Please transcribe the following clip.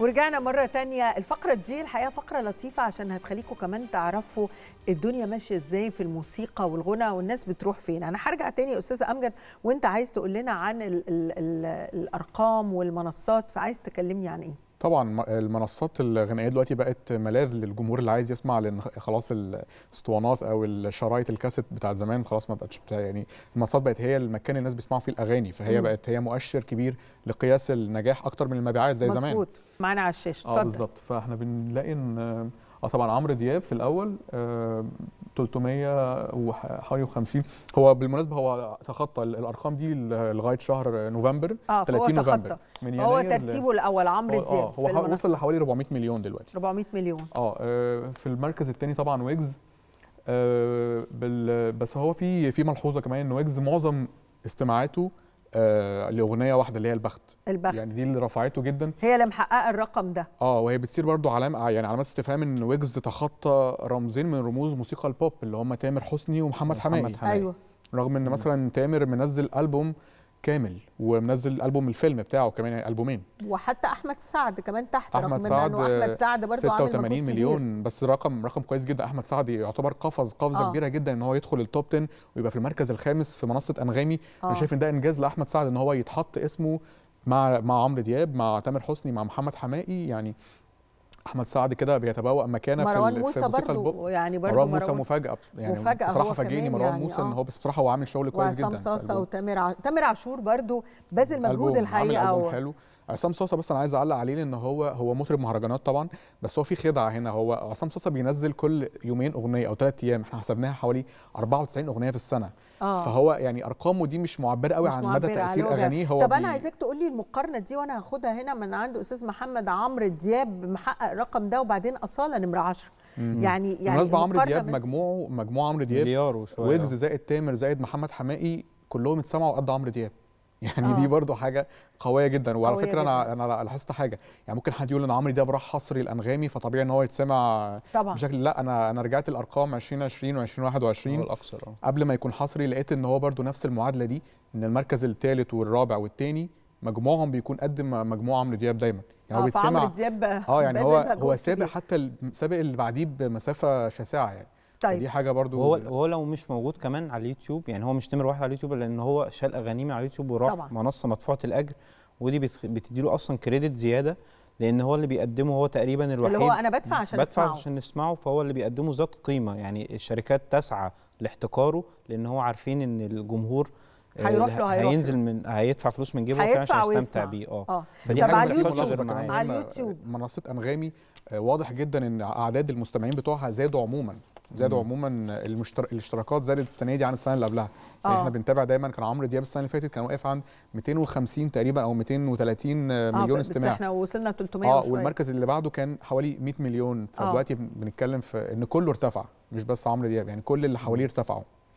ورجعنا مرة تانية الفقرة دي الحقيقة فقرة لطيفة عشان هتخليكم كمان تعرفوا الدنيا ماشية ازاي في الموسيقى والغنى والناس بتروح فين أنا هرجع تاني أستاذة أمجد وأنت عايز تقول لنا عن الـ الـ الـ الأرقام والمنصات فعايز تكلمني عن إيه طبعا المنصات الغنائيه دلوقتي بقت ملاذ للجمهور اللي عايز يسمع لان خلاص الاسطوانات او الشرايط الكاسيت بتاعت زمان خلاص ما بقتش يعني المنصات بقت هي المكان الناس بيسمعوا فيه الاغاني فهي م. بقت هي مؤشر كبير لقياس النجاح اكتر من المبيعات زي مزبوط. زمان مظبوط معانا على الشاشه اه بالظبط فاحنا بنلاقي ان اه طبعا عمرو دياب في الاول آه 300 وحوالي 50 هو بالمناسبه هو تخطى الارقام دي لغايه شهر نوفمبر آه 30 نوفمبر من هو ترتيبه الاول عمرو آه، دياب اه هو وصل لحوالي 400 مليون دلوقتي 400 مليون آه،, اه في المركز الثاني طبعا ويجز آه بس هو في في ملحوظه كمان ان ويجز معظم استماعاته آه، لاغنيه واحده اللي هي البخت البخت يعني دي اللي رفعته جدا هي اللي محققه الرقم ده اه وهي بتصير برضو علامه آه، يعني علامات استفهام ان ويجز تخطى رمزين من رموز موسيقى البوب اللي هم تامر حسني ومحمد حماقي ايوه رغم ان مثلا تامر منزل البوم كامل ومنزل البوم الفيلم بتاعه كمان البومين وحتى احمد سعد كمان تحت احمد رغم سعد انه احمد سعد برضه 86 مليون كبير. بس رقم رقم كويس جدا احمد سعد يعتبر قفز قفزه آه. كبيره جدا ان هو يدخل التوب 10 ويبقى في المركز الخامس في منصه انغامي آه. انا شايف ان ده انجاز لاحمد سعد ان هو يتحط اسمه مع مع عمرو دياب مع تامر حسني مع محمد حماقي يعني احمد سعد كده بيتبوأ مكانه في مروان موسى برضه يعني برضه مروان موسى مفاجاه يعني مفاجأة بصراحه فاجئني مروان يعني موسى آه. ان هو بصراحه هو عامل شغل كويس جدا وعصام صاصه وتامر ع... تامر عاشور برضه باذل مجهود الحقيقه حلو عصام صوصه بس انا عايز اعلق عليه لان هو هو مطرب مهرجانات طبعا بس هو في خدعه هنا هو عصام صوصه بينزل كل يومين اغنيه او ثلاث ايام احنا حسبناها حوالي 94 اغنيه في السنه آه. فهو يعني ارقامه دي مش معبره قوي مش عن مدى تاثير اغانيه هو طب انا عايزاك تقول لي المقارنه دي وانا هاخدها هنا من عند استاذ محمد عمرو دياب محقق الرقم ده وبعدين اصاله نمره 10 يعني يعني بالمناسبه عمرو دياب مجموعه مجموعه عمرو دياب ويجز زائد تامر زائد محمد حماقي كلهم اتسمعوا قد عمرو دياب يعني أوه. دي آه. برضو حاجه قويه جدا وعلى قوية فكره جداً. انا انا لاحظت حاجه يعني ممكن حد يقول ان عمري ده راح حصري الانغامي فطبيعي ان هو يتسمع طبعا. بشكل لا انا انا رجعت الارقام 2020 و2021 الاكثر قبل ما يكون حصري لقيت ان هو برضو نفس المعادله دي ان المركز الثالث والرابع والثاني مجموعهم بيكون قد مجموع عمرو دياب دايما يعني هو آه، بيتسمع دياب اه يعني هو هو سابق حتى سابق اللي بعديه بمسافه شاسعه يعني طيب دي حاجه برضو وهو, وهو لو مش موجود كمان على اليوتيوب يعني هو مش نمره واحد على اليوتيوب لان هو شال اغانيه على اليوتيوب وراح طبعا. منصه مدفوعه الاجر ودي بتدي له اصلا كريدت زياده لان هو اللي بيقدمه هو تقريبا الوحيد اللي هو انا بدفع عشان بدفع بدفع عشان نسمعه فهو اللي بيقدمه ذات قيمه يعني الشركات تسعى لاحتكاره لان هو عارفين ان الجمهور آه، هيروح له هيروح هينزل من هيدفع فلوس من جيبه عشان يستمتع بيه اه, آه. فدي حاجه على اليوتيوب على اليوتيوب منصه انغامي آه، واضح جدا ان اعداد المستمعين بتوعها زادوا عموما زادوا عموما المشتر... الاشتراكات زادت السنه دي عن السنه اللي قبلها يعني آه. احنا بنتابع دايما كان عمرو دياب السنه اللي فاتت كان واقف عند 250 تقريبا او 230 آه، مليون آه استماع بس احنا وصلنا 300 اه والمركز اللي بعده كان حوالي 100 مليون آه. فدلوقتي آه. بنتكلم في ان كله ارتفع مش بس عمرو دياب يعني كل اللي حواليه ارتفعوا